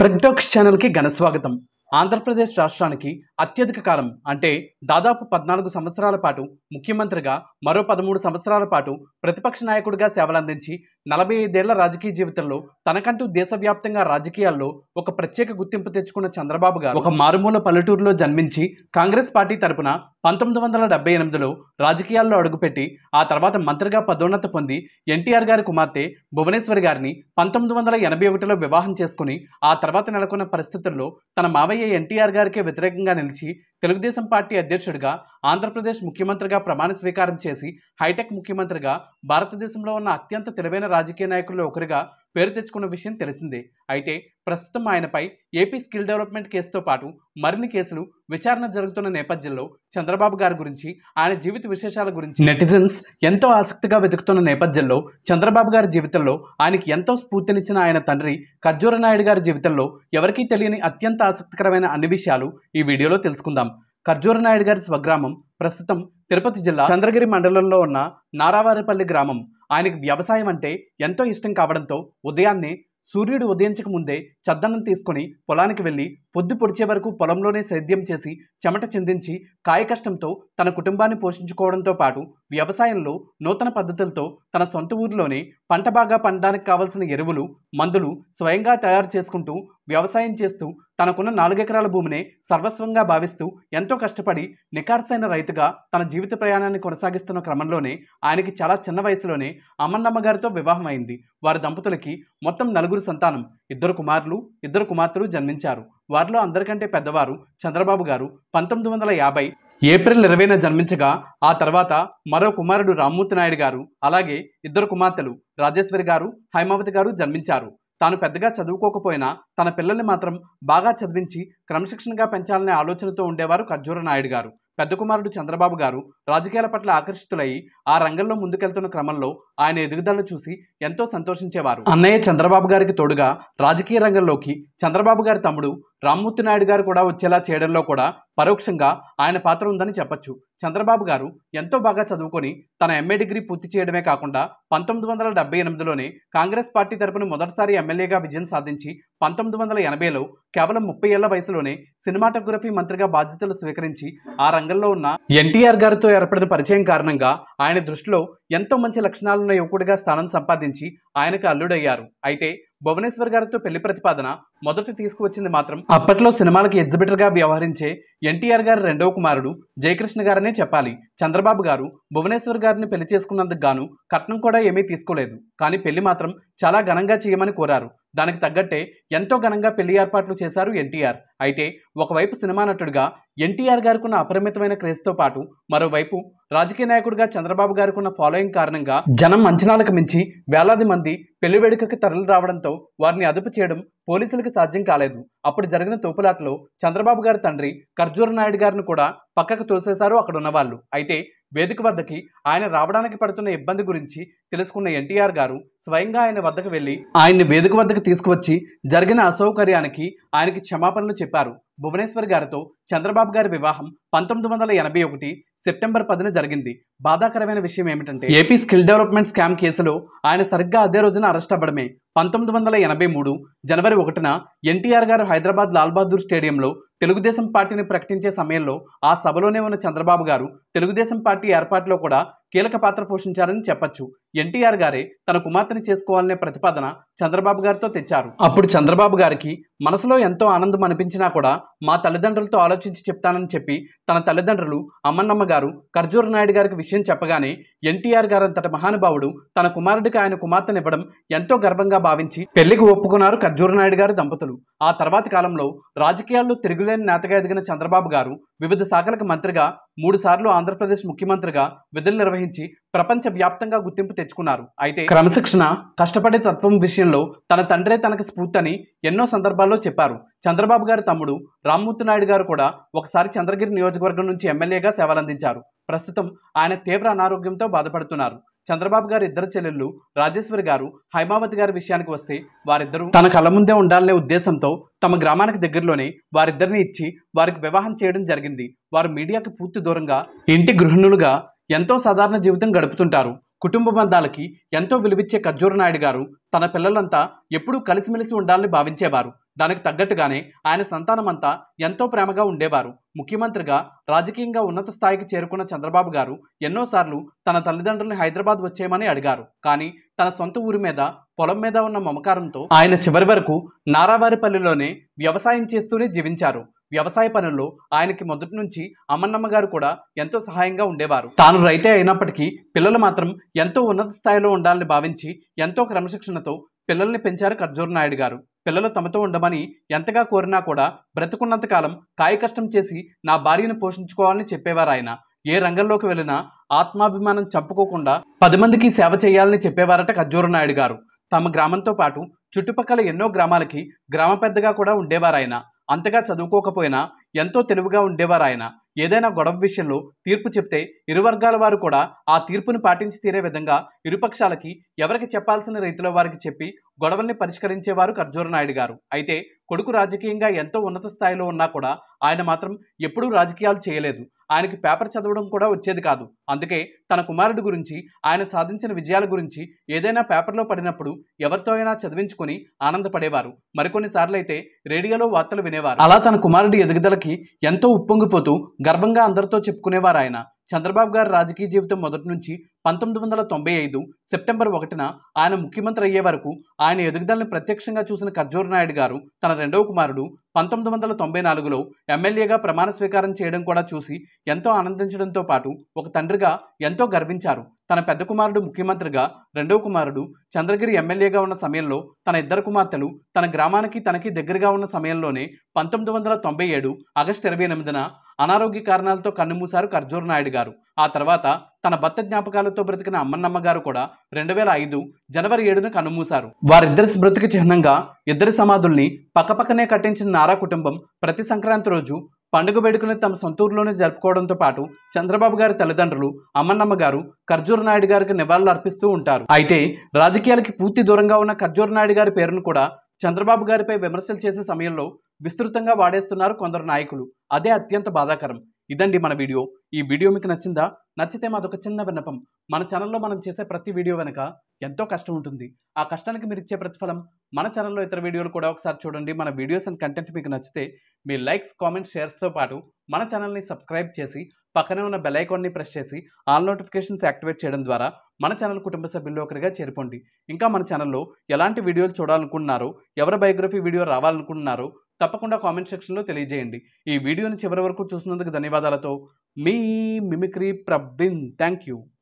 ప్రగ్డాక్స్ ఛానల్కి ఘనస్వాగతం ఆంధ్రప్రదేశ్ రాష్ట్రానికి అత్యధిక కాలం అంటే దాదాపు పద్నాలుగు సంవత్సరాల పాటు ముఖ్యమంత్రిగా మరో పదమూడు సంవత్సరాల పాటు ప్రతిపక్ష నాయకుడిగా సేవలందించి నలభై ఐదేళ్ల రాజకీయ జీవితంలో తనకంటూ దేశవ్యాప్తంగా రాజకీయాల్లో ఒక ప్రత్యేక గుర్తింపు తెచ్చుకున్న చంద్రబాబు గారు ఒక మారుమూల పల్లెటూరులో జన్మించి కాంగ్రెస్ పార్టీ తరపున పంతొమ్మిది వందల డెబ్బై ఎనిమిదిలో రాజకీయాల్లో అడుగుపెట్టి ఆ తర్వాత మంత్రిగా పదోన్నత పొంది ఎన్టీఆర్ గారి కుమార్తె భువనేశ్వరి గారిని పంతొమ్మిది వందల ఎనభై ఒకటిలో వివాహం చేసుకుని ఆ తర్వాత నెలకొన్న పరిస్థితుల్లో తన మావయ్య ఎన్టీఆర్ గారికే వ్యతిరేకంగా నిలిచి తెలుగుదేశం పార్టీ అధ్యక్షుడిగా ఆంధ్రప్రదేశ్ ముఖ్యమంత్రిగా ప్రమాణ స్వీకారం చేసి హైటెక్ ముఖ్యమంత్రిగా భారతదేశంలో ఉన్న అత్యంత తెలివైన రాజకీయ నాయకుల్లో ఒకరిగా పేరు తెచ్చుకున్న విషయం తెలిసిందే అయితే ప్రస్తుతం ఆయనపై ఏపీ స్కిల్ డెవలప్మెంట్ కేసుతో పాటు మరిన్ని కేసులు విచారణ జరుగుతున్న నేపథ్యంలో చంద్రబాబు గారి గురించి ఆయన జీవిత విశేషాల గురించి నెటిజన్స్ ఎంతో ఆసక్తిగా వెతుకుతున్న నేపథ్యంలో చంద్రబాబు గారి జీవితంలో ఆయనకి ఎంతో స్ఫూర్తినిచ్చిన ఆయన తండ్రి ఖర్జూర నాయుడు గారి జీవితంలో ఎవరికీ తెలియని అత్యంత ఆసక్తికరమైన అన్ని విషయాలు ఈ వీడియోలో తెలుసుకుందాం ఖర్జూర నాయుడు గారి స్వగ్రామం ప్రస్తుతం తిరుపతి జిల్లా చంద్రగిరి మండలంలో ఉన్న నారావారిపల్లి గ్రామం ఆయనకు వ్యవసాయం అంటే ఎంతో ఇష్టం కావడంతో ఉదయాన్నే సూర్యుడు ఉదయించక ముందే చద్దన్నం తీసుకొని పొలానికి వెళ్ళి పొద్దు పొడిచే వరకు పొలంలోనే సేద్యం చేసి చెమట చెందించి కాయ కష్టంతో తన కుటుంబాన్ని పోషించుకోవడంతో పాటు వ్యవసాయంలో నూతన పద్ధతులతో తన సొంత ఊరిలోనే పంట బాగా పండడానికి కావలసిన ఎరువులు మందులు స్వయంగా తయారు చేసుకుంటూ వ్యవసాయం చేస్తూ తనకున్న నాలుగెకరాల భూమినే సర్వస్వంగా భావిస్తూ ఎంతో కష్టపడి నికార్సైన రైతుగా తన జీవిత ప్రయాణాన్ని కొనసాగిస్తున్న క్రమంలోనే ఆయనకి చాలా చిన్న వయసులోనే అమ్మన్నమ్మ గారితో వివాహం అయింది వారి దంపతులకి మొత్తం నలుగురు సంతానం ఇద్దరు కుమారులు ఇద్దరు కుమార్తెలు జన్మించారు వారిలో అందరికంటే పెద్దవారు చంద్రబాబు గారు పంతొమ్మిది వందల యాభై ఏప్రిల్ ఇరవైన జన్మించగా ఆ తర్వాత మరో కుమారుడు రామ్మూర్తి నాయుడు గారు అలాగే ఇద్దరు కుమార్తెలు రాజేశ్వరి గారు హైమావతి గారు జన్మించారు తాను పెద్దగా చదువుకోకపోయినా తన పిల్లల్ని మాత్రం బాగా చదివించి క్రమశిక్షణగా పెంచాలనే ఆలోచనతో ఉండేవారు ఖర్జూర నాయుడు గారు పెద్ద కుమారుడు చంద్రబాబు గారు రాజకీయాల పట్ల ఆకర్షితులై ఆ రంగంలో ముందుకెళ్తున్న క్రమంలో ఆయన ఎదుగుదలను చూసి ఎంతో సంతోషించేవారు అన్నయ్య చంద్రబాబు గారికి తోడుగా రాజకీయ రంగంలోకి చంద్రబాబు గారి తమ్ముడు రామ్మూర్తి నాయుడు గారు కూడా వచ్చేలా చేయడంలో కూడా పరోక్షంగా ఆయన పాత్ర ఉందని చెప్పొచ్చు చంద్రబాబు గారు ఎంతో బాగా చదువుకొని తన ఎంఏ డిగ్రీ పూర్తి చేయడమే కాకుండా పంతొమ్మిది వందల డెబ్బై ఎనిమిదిలోనే కాంగ్రెస్ పార్టీ తరపున మొదటిసారి ఎమ్మెల్యేగా విజయం సాధించి పంతొమ్మిది వందల ఎనభైలో కేవలం ముప్పై ఏళ్ల వయసులోనే సినిమాటోగ్రఫీ మంత్రిగా బాధ్యతలు స్వీకరించి ఆ రంగంలో ఉన్న ఎన్టీఆర్ గారితో ఏర్పడిన పరిచయం కారణంగా ఆయన దృష్టిలో ఎంతో మంచి లక్షణాలను రాష్ట్రంలో యువకుడిగా స్థానం సంపాదించి ఆయనకు అల్లుడయ్యారు అయితే భువనేశ్వర్ గారితో పెళ్లి ప్రతిపాదన మొదట తీసుకువచ్చింది మాత్రం అప్పట్లో సినిమాలకు ఎగ్జిబిటర్గా వ్యవహరించే ఎన్టీఆర్ గారి రెండవ కుమారుడు జయకృష్ణ గారనే చెప్పాలి చంద్రబాబు గారు భువనేశ్వర్ గారిని పెళ్లి చేసుకున్నందుకు గాను కట్నం కూడా ఏమీ తీసుకోలేదు కానీ పెళ్లి మాత్రం చాలా ఘనంగా చేయమని కోరారు దానికి తగ్గట్టే ఎంతో ఘనంగా పెళ్లి ఏర్పాట్లు చేశారు ఎన్టీఆర్ అయితే ఒకవైపు సినిమా నటుడుగా ఎన్టీఆర్ గారికి అపరిమితమైన క్రేజ్తో పాటు మరోవైపు రాజకీయ నాయకుడిగా చంద్రబాబు గారికి ఉన్న ఫాలోయింగ్ కారణంగా జనం అంచనాలకు మించి వేలాది మంది పెళ్లి వేడుకకి తరలి రావడంతో వారిని అదుపు చేయడం పోలీసులకు సాధ్యం కాలేదు అప్పుడు జరిగిన తోపులాటలో చంద్రబాబు గారి తండ్రి ఖర్జూర నాయుడు గారిని కూడా పక్కకు తోసేశారు అక్కడ వాళ్ళు అయితే వేదిక వద్దకి ఆయన రావడానికి పడుతున్న ఇబ్బంది గురించి తెలుసుకున్న ఎన్టీఆర్ గారు స్వయంగా ఆయన వద్దకు వెళ్ళి ఆయన్ని వేదిక వద్దకు తీసుకువచ్చి జరిగిన అసౌకర్యానికి ఆయనకి క్షమాపణలు చెప్పారు భువనేశ్వర్ గారితో చంద్రబాబు గారి వివాహం పంతొమ్మిది వందల ఎనభై ఒకటి సెప్టెంబర్ పదిన జరిగింది బాధాకరమైన విషయం ఏమిటంటే ఏపీ స్కిల్ డెవలప్మెంట్ స్కామ్ కేసులో ఆయన సరిగ్గా అదే రోజున అరెస్ట్ అవ్వడమే పంతొమ్మిది వందల ఎనభై మూడు జనవరి ఒకటిన ఎన్టీఆర్ గారు హైదరాబాద్ లాల్ బహదూర్ స్టేడియంలో తెలుగుదేశం పార్టీని ప్రకటించే సమయంలో ఆ సభలోనే ఉన్న చంద్రబాబు గారు తెలుగుదేశం పార్టీ ఏర్పాటులో కూడా కీలక పాత్ర పోషించారని చెప్పొచ్చు ఎన్టీఆర్ గారే తన కుమార్తెని చేసుకోవాలనే ప్రతిపాదన చంద్రబాబు గారితో తెచ్చారు అప్పుడు చంద్రబాబు గారికి మనసులో ఎంతో ఆనందం అనిపించినా కూడా మా తల్లిదండ్రులతో ఆలోచించి చెప్తానని చెప్పి తన తల్లిదండ్రులు అమ్మన్నమ్మ గారు ఖర్జూర నాయుడు గారికి విషయం చెప్పగానే ఎన్టీఆర్ గారంతట మహానుభావుడు తన కుమారుడికి ఆయన కుమార్తెనివ్వడం ఎంతో గర్వంగా భావించి పెళ్లికి ఒప్పుకున్నారు ఖర్జూర నాయుడు గారు దంపతులు ఆ తర్వాతి కాలంలో రాజకీయాల్లో తిరుగులేని నేతగా ఎదిగిన చంద్రబాబు గారు వివిధ శాఖలకు మంత్రిగా మూడుసార్లు ఆంధ్రప్రదేశ్ ముఖ్యమంత్రిగా విధులు నిర్వహించి ప్రపంచవ్యాప్తంగా గుర్తింపు తెచ్చుకున్నారు అయితే క్రమశిక్షణ కష్టపడే తత్వం విషయంలో తన తండ్రే తనకు స్ఫూర్తని ఎన్నో సందర్భాల్లో చెప్పారు చంద్రబాబు గారి తమ్ముడు రామ్మూర్తి నాయుడు గారు కూడా ఒకసారి చంద్రగిరి నియోజకవర్గం నుంచి ఎమ్మెల్యేగా సేవలందించారు ప్రస్తుతం ఆయన తీవ్ర అనారోగ్యంతో బాధపడుతున్నారు చంద్రబాబు గారు ఇద్దరు చెల్లెళ్ళు రాజేశ్వరి గారు హైమావతి గారి విషయానికి వస్తే వారిద్దరూ తన కళ్ళ ముందే ఉండాలనే ఉద్దేశంతో తమ గ్రామానికి దగ్గరలోనే వారిద్దరిని ఇచ్చి వారికి వివాహం చేయడం జరిగింది వారు మీడియాకి పూర్తి దూరంగా ఇంటి గృహిణులుగా ఎంతో సాధారణ జీవితం గడుపుతుంటారు కుటుంబ బంధాలకి ఎంతో విలువిచ్చే కజ్జూరు నాయుడు గారు తన పిల్లలంతా ఎప్పుడూ కలిసిమెలిసి ఉండాలని భావించేవారు దానికి తగ్గట్టుగానే ఆయన సంతానమంతా ఎంతో ప్రేమగా ఉండేవారు ముఖ్యమంత్రిగా రాజకీయంగా ఉన్నత స్థాయికి చేరుకున్న చంద్రబాబు గారు ఎన్నోసార్లు తన తల్లిదండ్రుల్ని హైదరాబాద్ వచ్చేయమని అడిగారు కానీ తన సొంత ఊరి మీద పొలం మీద ఉన్న మమకారంతో ఆయన చివరి వరకు నారావారిపల్లిలోనే వ్యవసాయం చేస్తూనే జీవించారు వ్యవసాయ పనుల్లో ఆయనకి మొదటి నుంచి అమ్మన్నమ్మ గారు కూడా ఎంతో సహాయంగా ఉండేవారు తాను రైతే అయినప్పటికీ పిల్లలు మాత్రం ఎంతో ఉన్నత స్థాయిలో ఉండాలని భావించి ఎంతో క్రమశిక్షణతో పిల్లల్ని పెంచారు ఖర్జూర్ నాయుడు గారు పిల్లలు తమతో ఉండమని ఎంతగా కోరినా కూడా బ్రతుకున్నంతకాలం కష్టం చేసి నా భార్యను పోషించుకోవాలని చెప్పేవారు ఆయన ఏ రంగంలోకి వెళ్ళినా ఆత్మాభిమానం చంపుకోకుండా పది మందికి సేవ చేయాలని చెప్పేవారట నాయుడు గారు తమ గ్రామంతో పాటు చుట్టుపక్కల ఎన్నో గ్రామాలకి గ్రామ పెద్దగా కూడా ఉండేవారాయన అంతగా చదువుకోకపోయినా ఎంతో తెలివిగా ఉండేవారు ఆయన ఏదైనా గొడవ విషయంలో తీర్పు చెప్తే ఇరు వర్గాల వారు కూడా ఆ తీర్పును పాటించి తీరే విధంగా ఇరుపక్షాలకి ఎవరికి చెప్పాల్సిన రైతుల వారికి చెప్పి గొడవల్ని పరిష్కరించేవారు నాయుడు గారు అయితే కొడుకు రాజకీయంగా ఎంతో ఉన్నత స్థాయిలో ఉన్నా కూడా ఆయన మాత్రం ఎప్పుడూ రాజకీయాలు చేయలేదు ఆయనకి పేపర్ చదవడం కూడా వచ్చేది కాదు అందుకే తన కుమారుడి గురించి ఆయన సాధించిన విజయాల గురించి ఏదైనా పేపర్లో పడినప్పుడు ఎవరితో అయినా చదివించుకొని ఆనందపడేవారు అయితే రేడియోలో వార్తలు వినేవారు అలా తన కుమారుడి ఎదుగుదలకి ఎంతో ఉప్పొంగిపోతూ గర్వంగా అందరితో చెప్పుకునేవారు ఆయన చంద్రబాబు గారి రాజకీయ జీవితం మొదటి నుంచి పంతొమ్మిది వందల తొంభై ఐదు సెప్టెంబర్ ఒకటిన ఆయన ముఖ్యమంత్రి అయ్యే వరకు ఆయన ఎదుగుదలను ప్రత్యక్షంగా చూసిన ఖర్జూర్ నాయుడు గారు తన రెండవ కుమారుడు పంతొమ్మిది వందల తొంభై నాలుగులో ఎమ్మెల్యేగా ప్రమాణ స్వీకారం చేయడం కూడా చూసి ఎంతో ఆనందించడంతో పాటు ఒక తండ్రిగా ఎంతో గర్వించారు తన పెద్ద కుమారుడు ముఖ్యమంత్రిగా రెండవ కుమారుడు చంద్రగిరి ఎమ్మెల్యేగా ఉన్న సమయంలో తన ఇద్దరు కుమార్తెలు తన గ్రామానికి తనకి దగ్గరగా ఉన్న సమయంలోనే పంతొమ్మిది వందల తొంభై ఏడు ఆగస్టు ఇరవై ఎనిమిదిన అనారోగ్య కారణాలతో కన్నుమూశారు ఖర్జూర్ నాయుడు గారు ఆ తర్వాత తన భర్త జ్ఞాపకాలతో బ్రతికిన అమ్మన్నమ్మ గారు కూడా రెండు వేల ఐదు జనవరి ఏడున కన్నుమూశారు వారిద్దరి స్మృతికి చిహ్నంగా ఇద్దరి సమాధుల్ని పక్కపక్కనే కట్టించిన నారా కుటుంబం ప్రతి సంక్రాంతి రోజు పండుగ వేడుకలను తమ సొంతూరులోనే జరుపుకోవడంతో పాటు చంద్రబాబు గారి తల్లిదండ్రులు అమ్మన్నమ్మ గారు ఖర్జూర నాయుడు గారికి నివాళులు అర్పిస్తూ ఉంటారు అయితే రాజకీయాలకి పూర్తి దూరంగా ఉన్న ఖర్జూర నాయుడు గారి పేరును కూడా చంద్రబాబు గారిపై విమర్శలు చేసే సమయంలో విస్తృతంగా వాడేస్తున్నారు కొందరు నాయకులు అదే అత్యంత బాధాకరం ఇదండి మన వీడియో ఈ వీడియో మీకు నచ్చిందా నచ్చితే మాదొక చిన్న విన్నపం మన ఛానల్లో మనం చేసే ప్రతి వీడియో వెనక ఎంతో కష్టం ఉంటుంది ఆ కష్టానికి మీరు ఇచ్చే ప్రతిఫలం మన ఛానల్లో ఇతర వీడియోలు కూడా ఒకసారి చూడండి మన వీడియోస్ అండ్ కంటెంట్ మీకు నచ్చితే మీ లైక్స్ కామెంట్స్ షేర్స్తో పాటు మన ఛానల్ని సబ్స్క్రైబ్ చేసి పక్కనే ఉన్న బెల్ ప్రెస్ చేసి ఆల్ నోటిఫికేషన్స్ యాక్టివేట్ చేయడం ద్వారా మన ఛానల్ కుటుంబ సభ్యుల్లో ఒకరిగా చేరుకోండి ఇంకా మన ఛానల్లో ఎలాంటి వీడియోలు చూడాలనుకుంటున్నారో ఎవరి బయోగ్రఫీ వీడియో రావాలనుకుంటున్నారో తప్పకుండా కామెంట్ సెక్షన్లో తెలియజేయండి ఈ వీడియోని చివరి వరకు చూసినందుకు ధన్యవాదాలతో me mimicry prabdin thank you